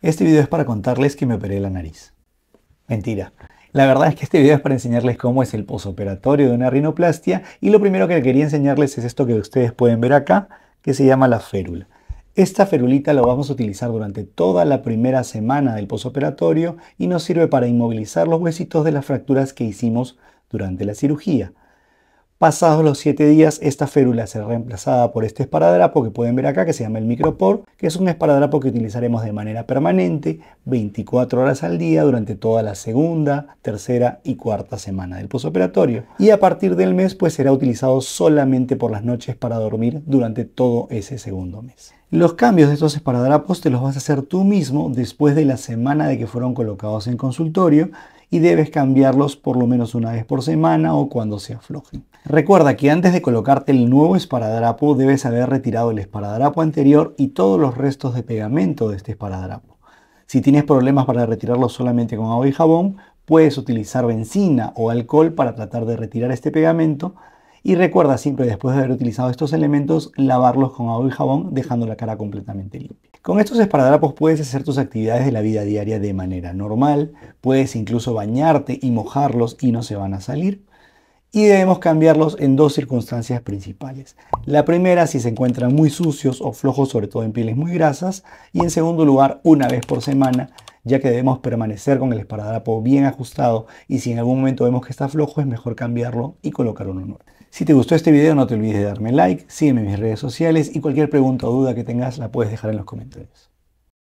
Este video es para contarles que me operé la nariz. Mentira. La verdad es que este video es para enseñarles cómo es el posoperatorio de una rinoplastia y lo primero que quería enseñarles es esto que ustedes pueden ver acá, que se llama la férula. Esta ferulita la vamos a utilizar durante toda la primera semana del posoperatorio y nos sirve para inmovilizar los huesitos de las fracturas que hicimos durante la cirugía. Pasados los 7 días, esta férula será reemplazada por este esparadrapo que pueden ver acá, que se llama el micropor, que es un esparadrapo que utilizaremos de manera permanente 24 horas al día durante toda la segunda, tercera y cuarta semana del posoperatorio. Y a partir del mes, pues será utilizado solamente por las noches para dormir durante todo ese segundo mes. Los cambios de estos esparadrapos te los vas a hacer tú mismo después de la semana de que fueron colocados en consultorio y debes cambiarlos por lo menos una vez por semana o cuando se aflojen. Recuerda que antes de colocarte el nuevo esparadrapo debes haber retirado el esparadrapo anterior y todos los restos de pegamento de este esparadrapo. Si tienes problemas para retirarlo solamente con agua y jabón, puedes utilizar benzina o alcohol para tratar de retirar este pegamento y recuerda siempre después de haber utilizado estos elementos lavarlos con agua y jabón dejando la cara completamente limpia. Con estos esparadrapos puedes hacer tus actividades de la vida diaria de manera normal, puedes incluso bañarte y mojarlos y no se van a salir. Y debemos cambiarlos en dos circunstancias principales. La primera si se encuentran muy sucios o flojos, sobre todo en pieles muy grasas. Y en segundo lugar, una vez por semana ya que debemos permanecer con el esparadrapo bien ajustado y si en algún momento vemos que está flojo es mejor cambiarlo y colocar uno nuevo. Si te gustó este video no te olvides de darme like, sígueme en mis redes sociales y cualquier pregunta o duda que tengas la puedes dejar en los comentarios.